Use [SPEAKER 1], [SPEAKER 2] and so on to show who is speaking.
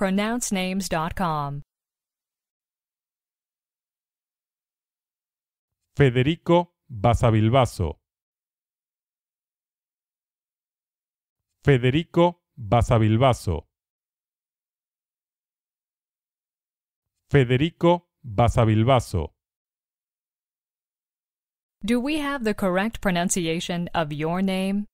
[SPEAKER 1] pronouncenames.com.
[SPEAKER 2] Federico Basavilbaso. Federico Basavilbaso. Federico Basavilbaso.
[SPEAKER 1] Do we have the correct pronunciation of your name?